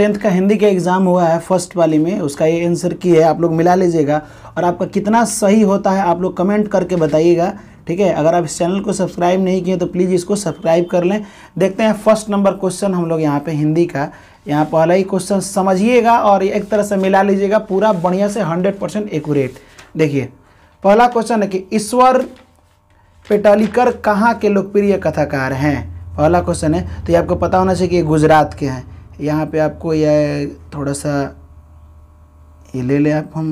tenth का हिंदी का exam हुआ है फर्स्ट वाली में उसका ये आंसर की है आप लोग मिला लीजिएगा और आपका कितना सही होता है आप लोग कमेंट करके बताइएगा ठीक है अगर आप इस चैनल को सब्सक्राइब नहीं किए तो प्लीज़ इसको सब्सक्राइब कर लें देखते हैं फर्स्ट नंबर क्वेश्चन हम लोग यहाँ पे हिंदी का यहाँ पहला ही क्वेश्चन समझिएगा और एक तरह से मिला लीजिएगा पूरा बढ़िया से हंड्रेड परसेंट एक्यूरेट देखिए पहला क्वेश्चन है कि ईश्वर पेटालिकर कहाँ के लोकप्रिय कथाकार हैं पहला क्वेश्चन है तो ये आपको पता होना चाहिए कि गुजरात के हैं यहाँ पे आपको यह थोड़ा सा ये ले लें आप हम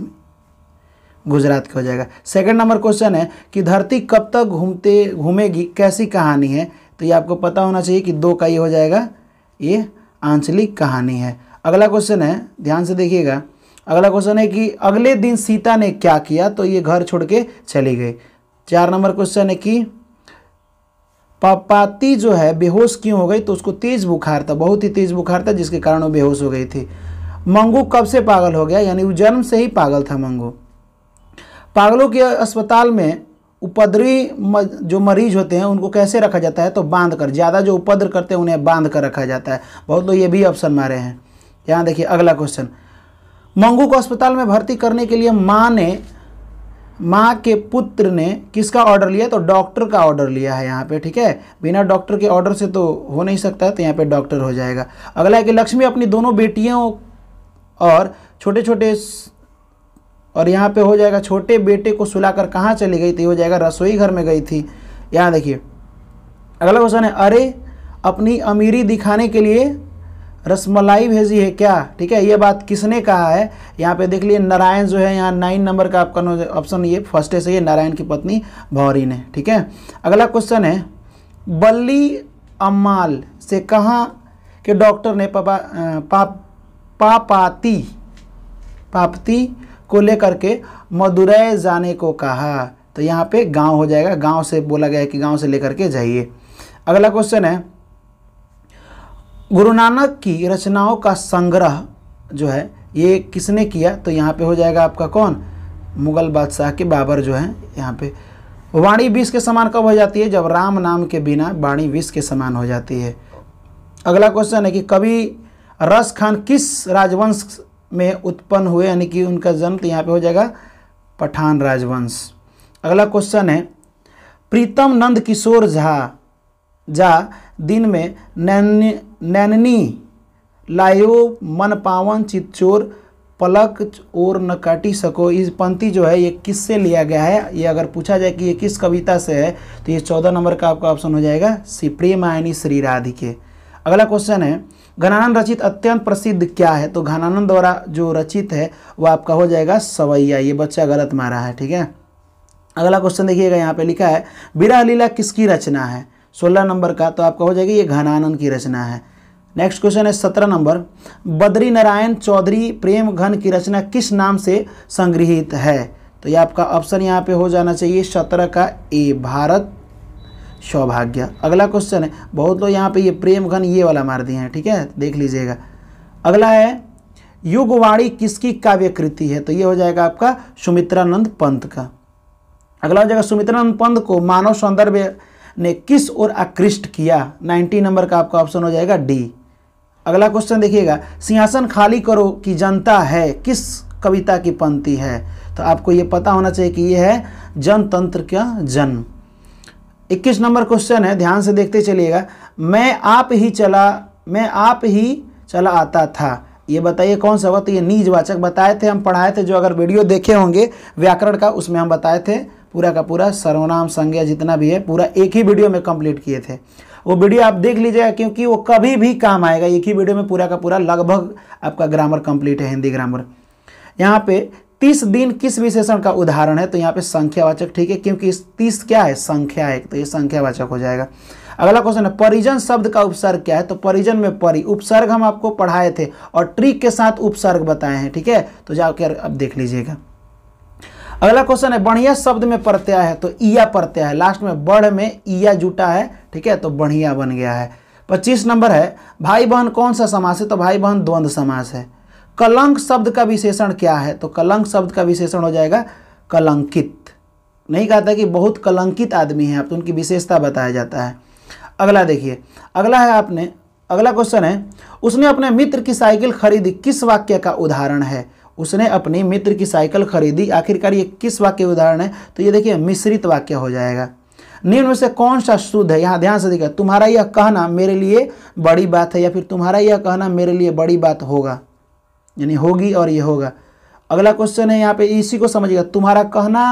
गुजरात का हो जाएगा सेकंड नंबर क्वेश्चन है कि धरती कब तक घूमते घूमेगी कैसी कहानी है तो ये आपको पता होना चाहिए कि दो का ये हो जाएगा ये आंचलिक कहानी है अगला क्वेश्चन है ध्यान से देखिएगा अगला क्वेश्चन है कि अगले दिन सीता ने क्या किया तो ये घर छोड़ के चली गई चार नंबर क्वेश्चन है कि पपाती जो है बेहोश क्यों हो गई तो उसको तेज बुखार था बहुत ही तेज बुखार था जिसके कारण वो बेहोश हो गई थी मंगू कब से पागल हो गया यानी वो जन्म से ही पागल था मंगू पागलों के अस्पताल में उपद्री जो मरीज होते हैं उनको कैसे रखा जाता है तो बांध कर ज़्यादा जो उपद्र करते हैं उन्हें बांध कर रखा जाता है बहुत लोग ये भी ऑप्शन मारे हैं यहाँ देखिए अगला क्वेश्चन मंगू को अस्पताल में भर्ती करने के लिए माँ ने माँ के पुत्र ने किसका ऑर्डर लिया तो डॉक्टर का ऑर्डर लिया है यहाँ पे ठीक है बिना डॉक्टर के ऑर्डर से तो हो नहीं सकता है तो यहाँ पे डॉक्टर हो जाएगा अगला है कि लक्ष्मी अपनी दोनों बेटियों और छोटे छोटे और यहाँ पे हो जाएगा छोटे बेटे को सुलाकर कहाँ चली गई थी हो जाएगा रसोई घर में गई थी यहाँ देखिए अगला क्वेश्चन है अरे अपनी अमीरी दिखाने के लिए रसमलाई भेजी है क्या ठीक है ये बात किसने कहा है यहाँ पे देख लिए नारायण जो है यहाँ नाइन नंबर का आपका ऑप्शन ये फर्स्ट है सही है नारायण की पत्नी भौरी ने ठीक है अगला क्वेश्चन है बल्ली अम्माल से कहाँ के डॉक्टर ने पापा पा, पापाती पापती को लेकर के मदुरै जाने को कहा तो यहाँ पे गांव हो जाएगा गांव से बोला गया है कि गांव से लेकर के जाइए अगला क्वेश्चन है गुरु नानक की रचनाओं का संग्रह जो है ये किसने किया तो यहाँ पे हो जाएगा आपका कौन मुगल बादशाह के बाबर जो है यहाँ पे वाणी विष के समान कब हो जाती है जब राम नाम के बिना वाणी विष के समान हो जाती है अगला क्वेश्चन है कि कवि रस खान किस राजवंश में उत्पन्न हुए यानी कि उनका जन्म तो यहाँ पे हो जाएगा पठान राजवंश अगला क्वेश्चन है प्रीतम नंद किशोर झा झा दिन में नैन नैननी लायो मन पावन चितचोर पलक और न काटी सको इस पंक्ति जो है ये किससे लिया गया है ये अगर पूछा जाए कि ये किस कविता से है तो ये चौदह नंबर का आपका ऑप्शन हो जाएगा सिप्रेमायनी श्री राधिके अगला क्वेश्चन है घनानंद रचित अत्यंत प्रसिद्ध क्या है तो घनानंद द्वारा जो रचित है वो आपका हो जाएगा सवैया ये बच्चा गलत मारा है ठीक है अगला क्वेश्चन देखिएगा यहाँ पे लिखा है बिरा लीला किसकी रचना है सोलह नंबर का तो आपका हो जाएगा ये घनानंद की रचना है नेक्स्ट क्वेश्चन है सत्रह नंबर बद्री नारायण चौधरी प्रेम घन की रचना किस नाम से संग्रहित है तो ये आपका ऑप्शन यहाँ पे हो जाना चाहिए सत्रह का ए भारत सौभाग्य अगला क्वेश्चन है बहुत लोग यहाँ पे ये प्रेम घन ये वाला मार दिए हैं ठीक है देख लीजिएगा अगला है युगवाणी किसकी काव्य कृति है तो ये हो जाएगा आपका सुमित्रानंद पंत का अगला हो जाएगा सुमित्रानंद पंत को मानव सौंदर्य ने किस ओर आकृष्ट किया 90 नंबर का आपका ऑप्शन हो जाएगा डी अगला क्वेश्चन देखिएगा सिंहासन खाली करो कि जनता है किस कविता की पंक्ति है तो आपको ये पता होना चाहिए कि ये है जनतंत्र का जन्म इक्कीस नंबर क्वेश्चन है ध्यान से देखते चलिएगा मैं आप ही चला मैं आप ही चला आता था ये बताइए कौन सा वक्त ये वाचक बताए थे हम पढ़ाए थे जो अगर वीडियो देखे होंगे व्याकरण का उसमें हम बताए थे पूरा का पूरा सर्वनाम संज्ञा जितना भी है पूरा एक ही वीडियो में कंप्लीट किए थे वो वीडियो आप देख लीजिएगा क्योंकि वो कभी भी काम आएगा एक ही वीडियो में पूरा का पूरा लगभग आपका ग्रामर कंप्लीट है हिंदी ग्रामर यहाँ पे तीस दिन किस विशेषण का उदाहरण है तो यहाँ पे संख्यावाचक ठीक है क्योंकि इस तीस क्या है संख्या है तो ये संख्यावाचक हो जाएगा अगला क्वेश्चन है परिजन शब्द का उपसर्ग क्या है तो परिजन में परि उपसर्ग हम आपको पढ़ाए थे और ट्रिक के साथ उपसर्ग बताए हैं ठीक है तो जाकर आप देख लीजिएगा अगला क्वेश्चन है बढ़िया शब्द में प्रत्यय है तो ईया प्रत्यय है लास्ट में बढ़ में ईया जुटा है ठीक है तो बढ़िया बन गया है पच्चीस नंबर है भाई बहन कौन सा समास है तो भाई बहन द्वंद्व समास है कलंक शब्द का विशेषण क्या है तो कलंक शब्द का विशेषण हो जाएगा कलंकित नहीं कहता कि बहुत कलंकित आदमी है आप तो उनकी विशेषता बताया जाता है अगला देखिए अगला है आपने अगला क्वेश्चन है उसने अपने मित्र की साइकिल खरीदी किस वाक्य का उदाहरण है उसने अपनी मित्र की साइकिल खरीदी आखिरकार ये किस वाक्य उदाहरण है तो ये देखिए मिश्रित वाक्य हो जाएगा निम्न में से कौन सा शुद्ध है यहाँ ध्यान से देखिए तुम्हारा यह कहना मेरे लिए बड़ी बात है या फिर तुम्हारा यह कहना मेरे लिए बड़ी बात होगा यानी होगी और ये होगा अगला क्वेश्चन है यहाँ पे इसी को समझिएगा तुम्हारा कहना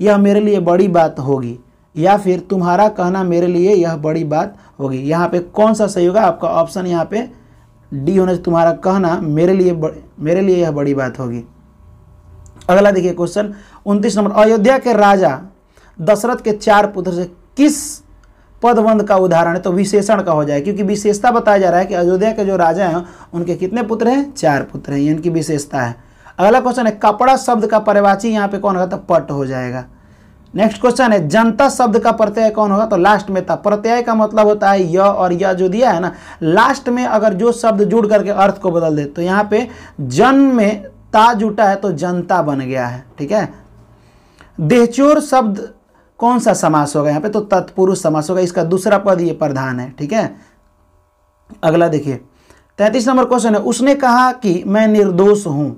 यह मेरे लिए बड़ी बात होगी या फिर तुम्हारा कहना मेरे लिए यह बड़ी बात होगी यहाँ पे कौन सा सही होगा आपका ऑप्शन यहाँ पे डी होने से तुम्हारा कहना मेरे लिए मेरे लिए यह बड़ी बात होगी अगला देखिए क्वेश्चन उनतीस नंबर अयोध्या के राजा दशरथ के चार पुत्र से किस पदबंध का उदाहरण है तो विशेषण का हो जाए क्योंकि विशेषता बताया जा रहा है कि अयोध्या के जो राजा हैं उनके कितने पुत्र हैं चार पुत्र हैं इनकी विशेषता है अगला क्वेश्चन है कपड़ा शब्द का परिवाची यहाँ पे कौन होगा तो पट हो जाएगा नेक्स्ट क्वेश्चन है जनता शब्द का प्रत्यय कौन होगा तो लास्ट में था प्रत्यय का मतलब होता है य और य जो दिया है ना लास्ट में अगर जो शब्द जुड़ करके अर्थ को बदल दे तो यहाँ पे जन में ता जुटा है तो जनता बन गया है ठीक है देहचोर शब्द कौन सा समास होगा यहाँ पे तो तत्पुरुष समास होगा इसका दूसरा पद ये प्रधान है ठीक है अगला देखिए तैतीस नंबर क्वेश्चन है उसने कहा कि मैं निर्दोष हूँ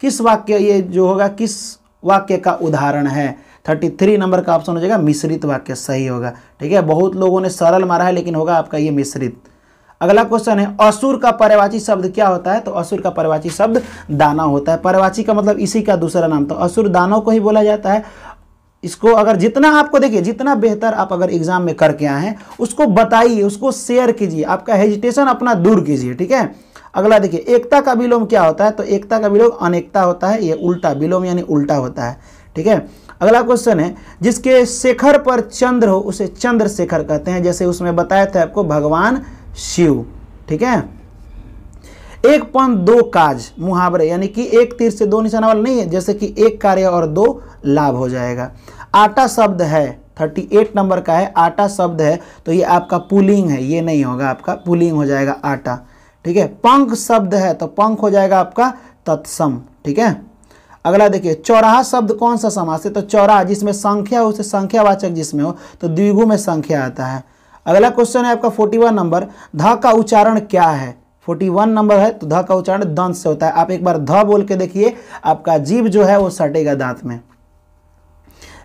किस वाक्य ये जो होगा किस वाक्य का उदाहरण है थर्टी थ्री नंबर का ऑप्शन हो जाएगा मिश्रित वाक्य सही होगा ठीक है बहुत लोगों ने सरल मारा है लेकिन होगा आपका ये मिश्रित अगला क्वेश्चन है असुर का परिवाची शब्द क्या होता है तो असुर का परिवाची शब्द दाना होता है परिवाची का मतलब इसी का दूसरा नाम तो असुर दानों को ही बोला जाता है इसको अगर जितना आपको देखिए जितना बेहतर आप अगर एग्जाम में करके आए हैं उसको बताइए उसको शेयर कीजिए आपका हेजिटेशन अपना दूर कीजिए ठीक है अगला देखिए एकता का विलोम क्या होता है तो एकता का विलोम अनेकता होता है ये उल्टा विलोम यानी उल्टा होता है ठीक है अगला क्वेश्चन है जिसके शेखर पर चंद्र हो उसे चंद्र शेखर कहते हैं जैसे उसमें बताया था आपको भगवान शिव ठीक है एक पन दो काज मुहावरे यानी कि एक तीर से दो निशाना वाला नहीं है जैसे कि एक कार्य और दो लाभ हो जाएगा आटा शब्द है 38 नंबर का है आटा शब्द है तो ये आपका पुलिंग है ये नहीं होगा आपका पुलिंग हो जाएगा आटा ठीक है पंख शब्द है तो पंख हो जाएगा आपका तत्सम ठीक है अगला देखिए चौराहा शब्द कौन सा समास है तो चौराहा जिसमें संख्या हो उसे संख्यावाचक जिसमें हो तो द्विगु में संख्या आता है अगला क्वेश्चन है आपका फोर्टी वन नंबर ध का उच्चारण क्या है फोर्टी वन नंबर है तो ध का उच्चारण दंत से होता है आप एक बार ध बोल के देखिए आपका जीव जो है वो सटेगा दांत में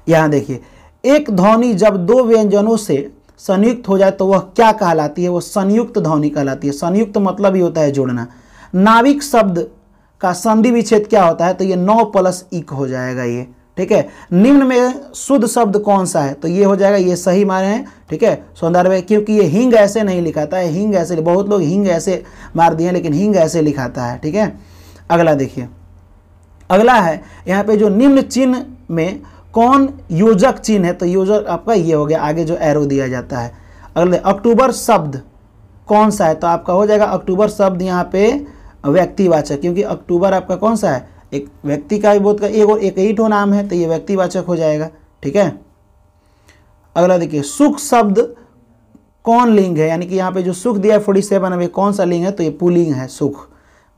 यहां देखिए एक ध्वनि जब दो व्यंजनों से संयुक्त हो जाए तो वह क्या कहलाती है वह संयुक्त ध्वनि कहलाती है संयुक्त मतलब ही होता है जोड़ना नाविक शब्द का संधि विच्छेद क्या होता है तो ये नौ प्लस इक हो जाएगा ये ठीक है निम्न में शुद्ध शब्द कौन सा है तो ये हो जाएगा ये सही मारे हैं ठीक है सौंदर्य में क्योंकि ये हिंग ऐसे नहीं लिखाता है हिंग ऐसे बहुत लोग हिंग ऐसे मार दिए लेकिन हिंग ऐसे लिखाता है ठीक है अगला देखिए अगला है यहाँ पे जो निम्न चिन्ह में कौन योजक चिन्ह है तो योजक आपका ये हो गया आगे जो एरो दिया जाता है अगले अक्टूबर शब्द कौन सा है तो आपका हो जाएगा अक्टूबर शब्द यहाँ पे व्यक्तिवाचक क्योंकि अक्टूबर आपका कौन सा है एक व्यक्ति का बोध का एक और एक ही ठो नाम है तो ये व्यक्तिवाचक हो जाएगा ठीक है अगला देखिए सुख शब्द कौन लिंग है यानी कि यहाँ पे जो सुख दिया है फोर्टी सेवन अभी कौन सा लिंग है तो ये पुलिंग है सुख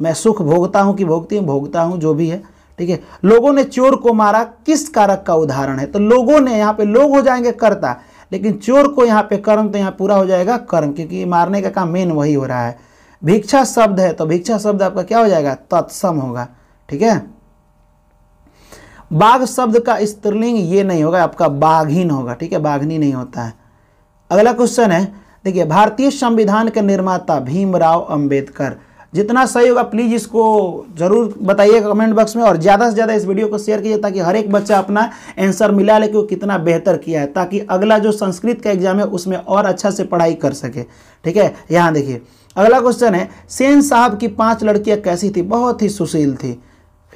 मैं सुख भोगता हूँ कि भोगती हूँ भोगता हूँ जो भी है ठीक है लोगों ने चोर को मारा किस कारक का उदाहरण है तो लोगों ने यहाँ पे लोग हो जाएंगे कर्ता लेकिन चोर को यहाँ पे कर्म तो यहाँ पूरा हो जाएगा कर्म क्योंकि मारने का काम मेन वही हो रहा है भिक्षा शब्द है तो भिक्षा शब्द आपका क्या हो जाएगा तत्सम होगा ठीक है बाघ शब्द का स्त्रीलिंग ये नहीं होगा आपका बाघिन होगा ठीक है बाघनी नहीं होता है अगला क्वेश्चन है देखिए भारतीय संविधान के निर्माता भीमराव अंबेडकर जितना सही होगा प्लीज़ इसको जरूर बताइए कमेंट बॉक्स में और ज़्यादा से ज़्यादा इस वीडियो को शेयर कीजिए ताकि हर एक बच्चा अपना आंसर मिला ले कि वो कितना बेहतर किया है ताकि अगला जो संस्कृत का एग्जाम है उसमें और अच्छा से पढ़ाई कर सके ठीक है यहाँ देखिए अगला क्वेश्चन है सेन साहब की पांच लड़कियां कैसी थी बहुत ही सुशील थी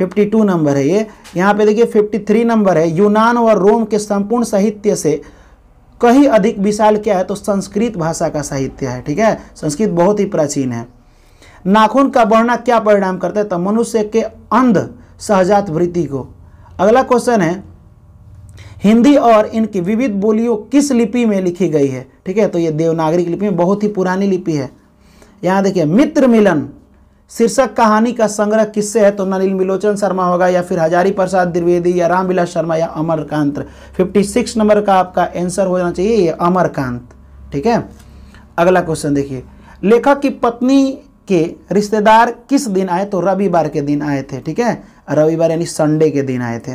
52 नंबर है ये यहाँ पे देखिए 53 नंबर है यूनान और रोम के संपूर्ण साहित्य से कहीं अधिक विशाल क्या है तो संस्कृत भाषा का साहित्य है ठीक है संस्कृत बहुत ही प्राचीन है नाखून का बढ़ना क्या परिणाम करता है तो मनुष्य के अंध सहजात वृत्ति को अगला क्वेश्चन है हिंदी और इनकी विविध बोलियों किस लिपि में लिखी गई है ठीक है तो ये देवनागरी लिपि में बहुत ही पुरानी लिपि है यहाँ देखिए मित्र मिलन शीर्षक कहानी का संग्रह किससे है तो नलिन मिलोचन शर्मा होगा या फिर हजारी प्रसाद द्विवेदी या रामविलास शर्मा या अमरकांत 56 नंबर का आपका आंसर होना चाहिए ये अमरकांत ठीक है अगला क्वेश्चन देखिए लेखक की पत्नी के रिश्तेदार किस दिन आए तो रविवार के दिन आए थे ठीक है रविवार यानी संडे के दिन आए थे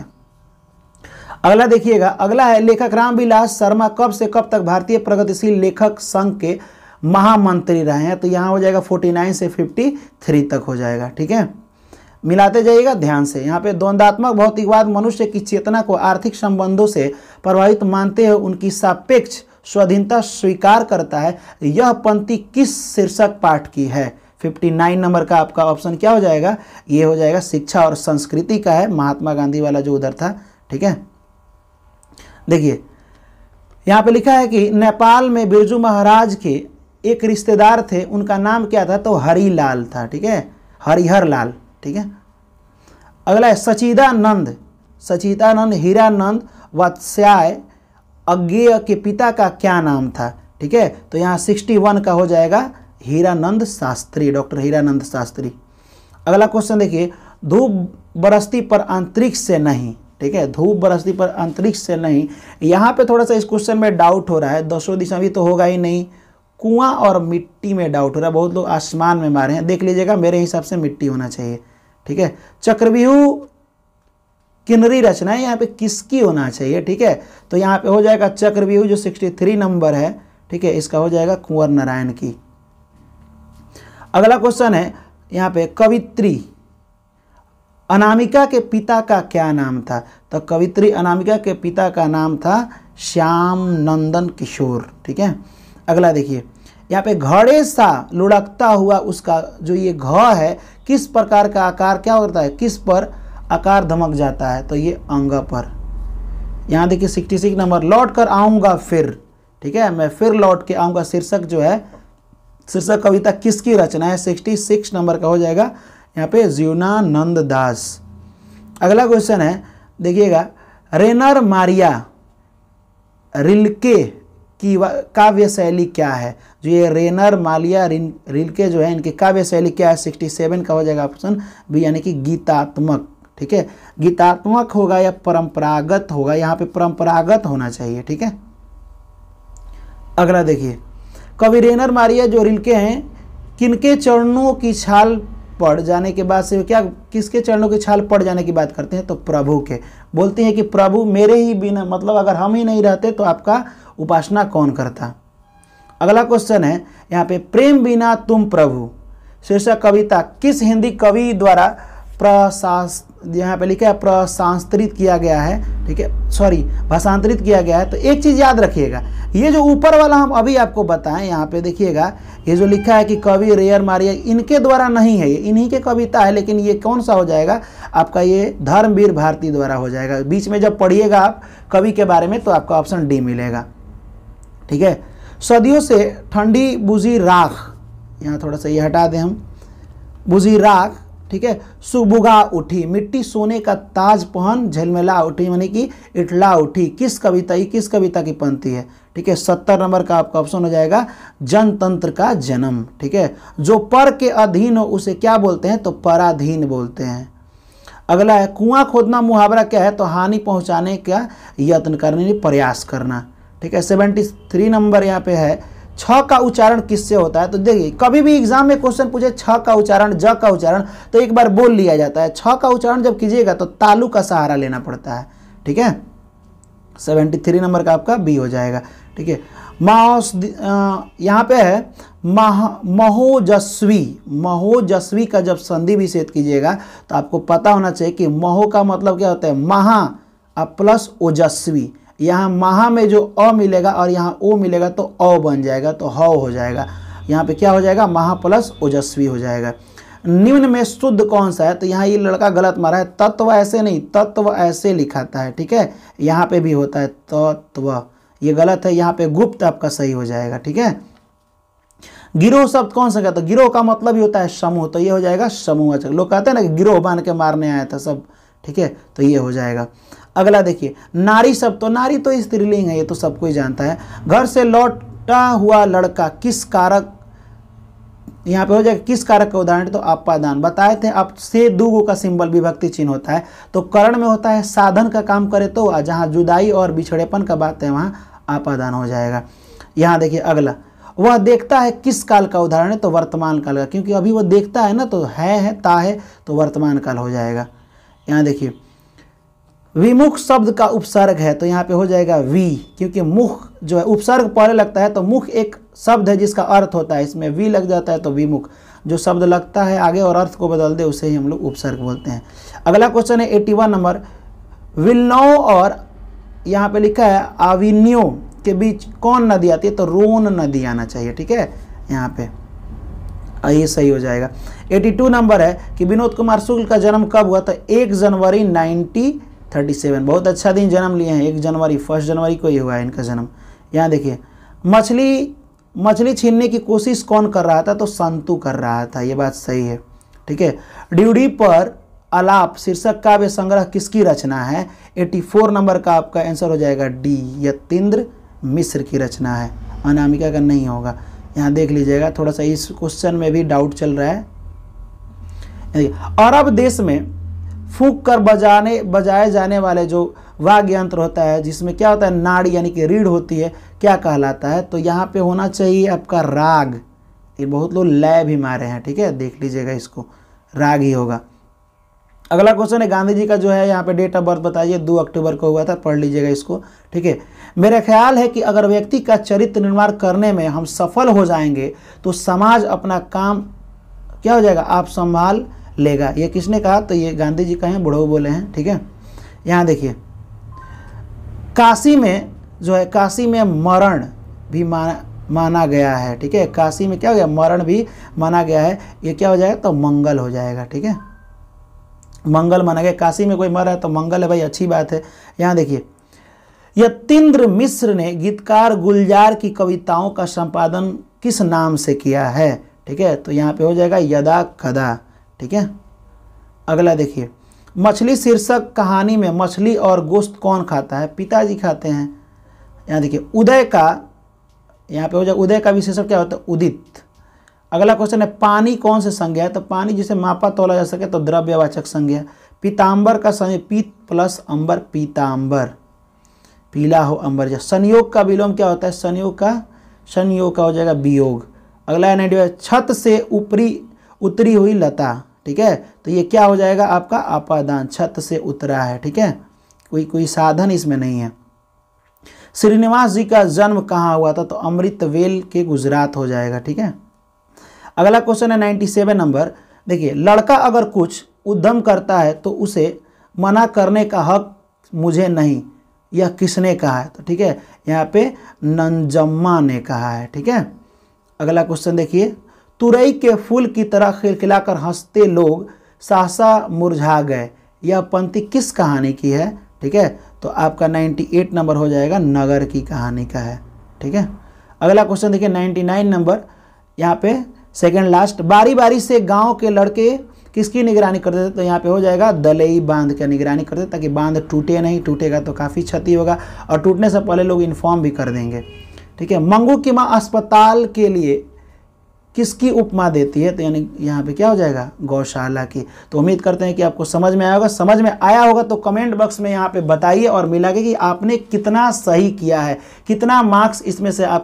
अगला देखिएगा अगला है लेखक रामविलास शर्मा कब से कब तक भारतीय प्रगतिशील लेखक संघ के महामंत्री रहे हैं तो यहाँ हो जाएगा 49 से 53 तक हो जाएगा ठीक है मिलाते जाइएगा ध्यान से यहाँ पे द्वंदात्मक भौतिकवाद मनुष्य की चेतना को आर्थिक संबंधों से प्रभावित मानते हुए उनकी सापेक्ष स्वाधीनता स्वीकार करता है यह पंक्ति किस शीर्षक पाठ की है 59 नंबर का आपका ऑप्शन क्या हो जाएगा ये हो जाएगा शिक्षा और संस्कृति का है महात्मा गांधी वाला जो उधर था ठीक है देखिए यहाँ पे लिखा है कि नेपाल में बिरजू महाराज के एक रिश्तेदार थे उनका नाम क्या था तो हरी लाल था ठीक है हरिहर लाल ठीक है अगला है सचिदानंद सचिदानंद हीरानंद वत्स्याय अज्ञेय के पिता का क्या नाम था ठीक है तो यहाँ सिक्सटी वन का हो जाएगा हीरानंद शास्त्री डॉक्टर हीरानंद शास्त्री अगला क्वेश्चन देखिए धूप बरसती पर अंतरिक्ष से नहीं ठीक है धूप बरसती पर अंतरिक्ष से नहीं यहाँ पे थोड़ा सा इस क्वेश्चन में डाउट हो रहा है दसों दिशा भी तो होगा ही नहीं कुआं और मिट्टी में डाउट हो रहा है बहुत लोग आसमान में मारे हैं देख लीजिएगा मेरे हिसाब से मिट्टी होना चाहिए ठीक है चक्रव्यूह रचना है यहाँ पे किसकी होना चाहिए ठीक है तो यहाँ पे हो जाएगा चक्रव्यूह जो 63 नंबर है ठीक है इसका हो जाएगा कुंवर नारायण की अगला क्वेश्चन है यहाँ पे कवित्री अनामिका के पिता का क्या नाम था तो कवित्री अनामिका के पिता का नाम था श्याम नंदन किशोर ठीक है अगला देखिए यहाँ पे घड़े सा लुढ़कता हुआ उसका जो ये घ है किस प्रकार का आकार क्या होता है किस पर आकार धमक जाता है तो ये अंग पर यहाँ देखिए सिक्सटी सिक्स नंबर लौट कर आऊँगा फिर ठीक है मैं फिर लौट के आऊँगा शीर्षक जो है शीर्षक कविता किसकी रचना है सिक्सटी सिक्स नंबर का हो जाएगा यहाँ पे जीवनानंद दास अगला क्वेश्चन है देखिएगा रेनर मारिया रिलके की काव्य शैली क्या है जो ये रेनर मालिया रिन रिलके जो है इनकी काव्य शैली क्या है सिक्सटी सेवन का हो जाएगा ऑप्शन बी यानी कि गीतात्मक ठीक है गीतात्मक होगा या परंपरागत होगा यहाँ पे परंपरागत होना चाहिए ठीक है अगला देखिए कवि रेनर मारिया जो रिलके हैं किनके चरणों की छाल पड़ जाने के बाद से क्या किसके चरणों की छाल पड़ जाने की बात करते हैं तो प्रभु के बोलते हैं कि प्रभु मेरे ही बिना मतलब अगर हम ही नहीं रहते तो आपका उपासना कौन करता अगला क्वेश्चन है यहाँ पे प्रेम बिना तुम प्रभु शीर्षक कविता किस हिंदी कवि द्वारा प्रशास यहाँ पे लिखा है प्रशांतरित किया गया है ठीक है सॉरी भाषांतरित किया गया है तो एक चीज़ याद रखिएगा ये जो ऊपर वाला हम अभी आपको बताएं यहाँ पे देखिएगा ये जो लिखा है कि कवि रेयर मारिया इनके द्वारा नहीं है ये इन्हीं के कविता है लेकिन ये कौन सा हो जाएगा आपका ये धर्मवीर भारती द्वारा हो जाएगा बीच में जब पढ़िएगा आप कवि के बारे में तो आपका ऑप्शन डी मिलेगा ठीक है सदियों से ठंडी बुझी राख यहाँ थोड़ा सा ये हटा दें हम बुझी राख ठीक है सुबुगा उठी मिट्टी सोने का ताज पहन झलमेला उठी यानी कि इटला उठी किस कविता ही किस कविता की पंक्ति है ठीक है सत्तर नंबर का आपका ऑप्शन हो जाएगा जनतंत्र का जन्म ठीक है जो पर के अधीन हो उसे क्या बोलते हैं तो पराधीन बोलते हैं अगला है कुआं खोदना मुहावरा क्या है तो हानि पहुंचाने का यत्न करने प्रयास करना ठीक है सेवेंटी थ्री नंबर यहाँ पे है छ का उच्चारण किससे होता है तो देखिए कभी भी एग्जाम में क्वेश्चन पूछे छ का उच्चारण ज का उच्चारण तो एक बार बोल लिया जाता है छ का उच्चारण जब कीजिएगा तो तालु का सहारा लेना पड़ता है ठीक है सेवेंटी थ्री नंबर का आपका बी हो जाएगा ठीक है माओस यहाँ पे है महोजस्वी महोजस्वी का जब संधि विषेद कीजिएगा तो आपको पता होना चाहिए कि महो का मतलब क्या होता है महा प्लस ओजस्वी यहाँ महा में जो अ मिलेगा और यहाँ ओ मिलेगा तो अ बन जाएगा तो ह हो जाएगा यहाँ पे क्या हो जाएगा महा प्लस ओजस्वी हो जाएगा निम्न में शुद्ध कौन सा है तो यहाँ ये लड़का गलत मारा है तत्व ऐसे नहीं तत्व ऐसे लिखाता है ठीक है यहाँ पे भी होता है तत्व ये गलत है यहाँ पे गुप्त आपका सही हो जाएगा ठीक है गिरोह शब्द कौन सा कहता है तो गिरोह का मतलब ही होता है समूह तो ये हो जाएगा समूह लोग कहते हैं ना कि गिरोह बांध के मारने आया था सब ठीक है तो ये हो जाएगा अगला देखिए नारी शब्द तो नारी तो स्त्रीलिंग है ये तो सब कोई जानता है घर से लौटा हुआ लड़का किस कारक यहाँ पे हो जाएगा किस कारक का उदाहरण तो अपादान बताए थे आप से दूगो का सिंबल विभक्ति चिन्ह होता है तो करण में होता है साधन का काम करे तो जहाँ जुदाई और बिछड़ेपन का बात है वहाँ आपादान हो जाएगा यहाँ देखिए अगला वह देखता है किस काल का उदाहरण है तो वर्तमान काल का क्योंकि अभी वह देखता है ना तो है है ता है तो वर्तमान काल हो जाएगा यहाँ देखिए विमुख शब्द का उपसर्ग है तो यहाँ पे हो जाएगा वी क्योंकि मुख जो है उपसर्ग पहले लगता है तो मुख एक शब्द है जिसका अर्थ होता है इसमें वी लग जाता है तो विमुख जो शब्द लगता है आगे और अर्थ को बदल दे उसे ही हम लोग उपसर्ग बोलते हैं अगला क्वेश्चन है एटी वन नंबर विलनौ और यहाँ पे लिखा है आविन्यो के बीच कौन नदी आती है तो रोन नदी आना चाहिए ठीक है यहाँ पे ये सही हो जाएगा 82 नंबर है कि विनोद कुमार शुक्ल का जन्म कब हुआ था तो एक जनवरी नाइन्टी थर्टी सेवन बहुत अच्छा दिन जन्म लिए हैं एक जनवरी फर्स्ट जनवरी को ही हुआ है इनका जन्म यहाँ देखिए मछली मछली छीनने की कोशिश कौन कर रहा था तो संतु कर रहा था ये बात सही है ठीक है ड्यूडी पर अलाप शीर्षक काव्य संग्रह किसकी रचना है 84 नंबर का आपका आंसर हो जाएगा डी यतिन्द्र मिश्र की रचना है अनामिका का नहीं होगा यहाँ देख लीजिएगा थोड़ा सा इस क्वेश्चन में भी डाउट चल रहा है अरब देश में फूक कर बजाने बजाए जाने वाले जो वाग यंत्र होता है जिसमें क्या होता है नाड़ यानी कि रीढ़ होती है क्या कहलाता है तो यहाँ पे होना चाहिए आपका राग ये बहुत लोग लय भी मारे हैं ठीक है देख लीजिएगा इसको राग ही होगा अगला क्वेश्चन है गांधी जी का जो है यहाँ पे डेट ऑफ बर्थ बताइए दो अक्टूबर को हुआ था पढ़ लीजिएगा इसको ठीक है मेरा ख्याल है कि अगर व्यक्ति का चरित्र निर्माण करने में हम सफल हो जाएंगे तो समाज अपना काम क्या हो जाएगा आप संभाल लेगा ये किसने कहा तो ये गांधी जी कहें बुढ़ऊ बोले हैं ठीक है यहाँ देखिए काशी में जो है काशी में मरण भी माना माना गया है ठीक है काशी में क्या हो गया मरण भी माना गया है ये क्या हो जाएगा तो मंगल हो जाएगा ठीक है मंगल माना गया काशी में कोई मर है तो मंगल है भाई अच्छी बात है यहाँ देखिए यतीन्द्र मिश्र ने गीतकार गुलजार की कविताओं का संपादन किस नाम से किया है ठीक है तो यहाँ पे हो जाएगा यदा कदा ठीक है अगला देखिए मछली शीर्षक कहानी में मछली और गोश्त कौन खाता है पिताजी खाते हैं यहाँ देखिए उदय का यहाँ पे हो जाए उदय का विशेषण क्या होता है उदित अगला क्वेश्चन है पानी कौन से संज्ञा है तो पानी जिसे मापा तोला जा सके तो द्रव्यवाचक संज्ञा पीताम्बर का संज्ञा पीत प्लस अंबर पीताम्बर पीला हो अंबर जा संयोग का विलोम क्या होता है संयोग का संयोग का हो जाएगा वियोग अगला एन छत से ऊपरी उतरी हुई लता ठीक है तो ये क्या हो जाएगा आपका आपादान छत से उतरा है ठीक है कोई कोई साधन इसमें नहीं है श्रीनिवास जी का जन्म कहाँ हुआ था तो अमृतवेल के गुजरात हो जाएगा ठीक है अगला क्वेश्चन है नाइन्टी सेवन नंबर देखिए लड़का अगर कुछ उद्यम करता है तो उसे मना करने का हक मुझे नहीं यह किसने कहा है तो ठीक है यहाँ पे नंजम्मा ने कहा है ठीक है अगला क्वेश्चन देखिए तुरई के फूल की तरह खिलखिलाकर हंसते लोग सहसा मुरझा गए यह पंक्ति किस कहानी की है ठीक है तो आपका 98 नंबर हो जाएगा नगर की कहानी का है ठीक है अगला क्वेश्चन देखिए 99 नंबर यहाँ पे सेकंड लास्ट बारी बारी से गांव के लड़के किसकी निगरानी करते थे तो यहाँ पे हो जाएगा दलई बांध का निगरानी करते ताकि बांध टूटे नहीं टूटेगा तो काफ़ी क्षति होगा और टूटने से पहले लोग इन्फॉर्म भी कर देंगे ठीक है मंगू की माँ अस्पताल के लिए किसकी उपमा देती है तो यानी यहाँ पे क्या हो जाएगा गौशाला की तो उम्मीद करते हैं कि आपको समझ में आया होगा समझ में आया होगा तो कमेंट बॉक्स में यहाँ पे बताइए और मिला के कि आपने कितना सही किया है कितना मार्क्स इसमें से आप